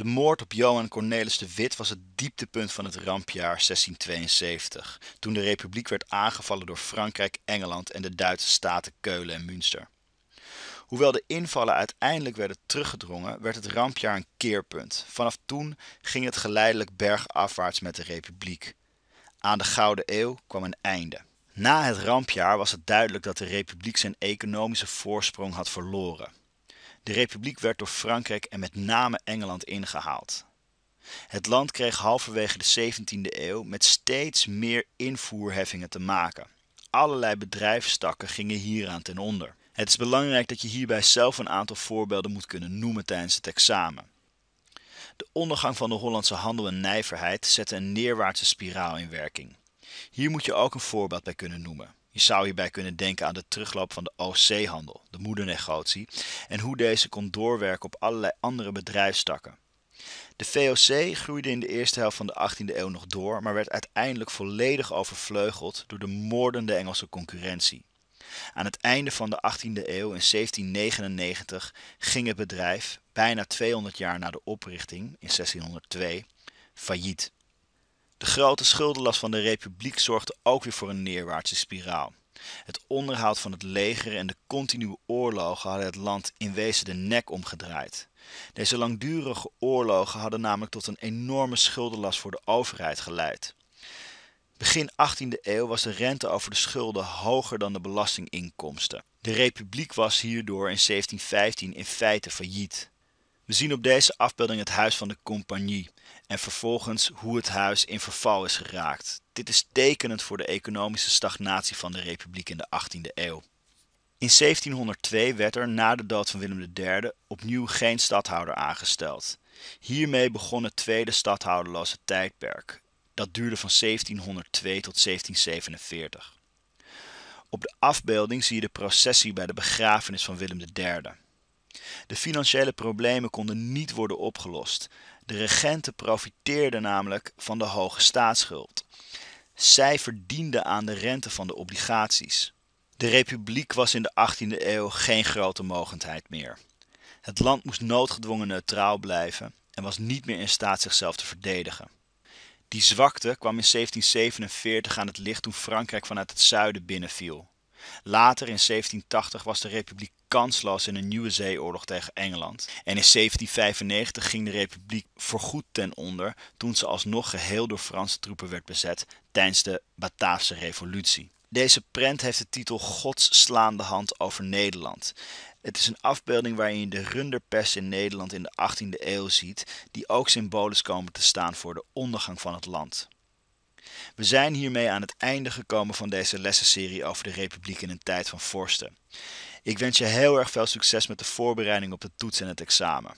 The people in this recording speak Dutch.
De moord op Johan Cornelis de Wit was het dieptepunt van het rampjaar 1672, toen de republiek werd aangevallen door Frankrijk, Engeland en de Duitse staten Keulen en Münster. Hoewel de invallen uiteindelijk werden teruggedrongen, werd het rampjaar een keerpunt. Vanaf toen ging het geleidelijk bergafwaarts met de republiek. Aan de Gouden Eeuw kwam een einde. Na het rampjaar was het duidelijk dat de republiek zijn economische voorsprong had verloren. De republiek werd door Frankrijk en met name Engeland ingehaald. Het land kreeg halverwege de 17e eeuw met steeds meer invoerheffingen te maken. Allerlei bedrijfstakken gingen hieraan ten onder. Het is belangrijk dat je hierbij zelf een aantal voorbeelden moet kunnen noemen tijdens het examen. De ondergang van de Hollandse handel en nijverheid zette een neerwaartse spiraal in werking. Hier moet je ook een voorbeeld bij kunnen noemen. Je zou hierbij kunnen denken aan de terugloop van de OC-handel, de moedernegotie, en hoe deze kon doorwerken op allerlei andere bedrijfstakken. De VOC groeide in de eerste helft van de 18e eeuw nog door, maar werd uiteindelijk volledig overvleugeld door de moordende Engelse concurrentie. Aan het einde van de 18e eeuw in 1799 ging het bedrijf, bijna 200 jaar na de oprichting in 1602, failliet. De grote schuldenlast van de republiek zorgde ook weer voor een neerwaartse spiraal. Het onderhoud van het leger en de continue oorlogen hadden het land in wezen de nek omgedraaid. Deze langdurige oorlogen hadden namelijk tot een enorme schuldenlast voor de overheid geleid. Begin 18e eeuw was de rente over de schulden hoger dan de belastinginkomsten. De republiek was hierdoor in 1715 in feite failliet. We zien op deze afbeelding het huis van de compagnie en vervolgens hoe het huis in verval is geraakt. Dit is tekenend voor de economische stagnatie van de republiek in de 18e eeuw. In 1702 werd er na de dood van Willem III opnieuw geen stadhouder aangesteld. Hiermee begon het tweede stadhouderloze tijdperk. Dat duurde van 1702 tot 1747. Op de afbeelding zie je de processie bij de begrafenis van Willem III. De financiële problemen konden niet worden opgelost. De regenten profiteerden namelijk van de hoge staatsschuld. Zij verdienden aan de rente van de obligaties. De republiek was in de 18e eeuw geen grote mogendheid meer. Het land moest noodgedwongen neutraal blijven en was niet meer in staat zichzelf te verdedigen. Die zwakte kwam in 1747 aan het licht toen Frankrijk vanuit het zuiden binnenviel. Later in 1780 was de republiek kansloos in een nieuwe zeeoorlog tegen Engeland. En in 1795 ging de republiek voorgoed ten onder toen ze alsnog geheel door Franse troepen werd bezet tijdens de Bataafse revolutie. Deze prent heeft de titel Gods slaande hand over Nederland. Het is een afbeelding waarin je de runderpest in Nederland in de 18e eeuw ziet, die ook symbolisch komen te staan voor de ondergang van het land. We zijn hiermee aan het einde gekomen van deze lessenserie over de Republiek in een tijd van vorsten. Ik wens je heel erg veel succes met de voorbereiding op de toets en het examen.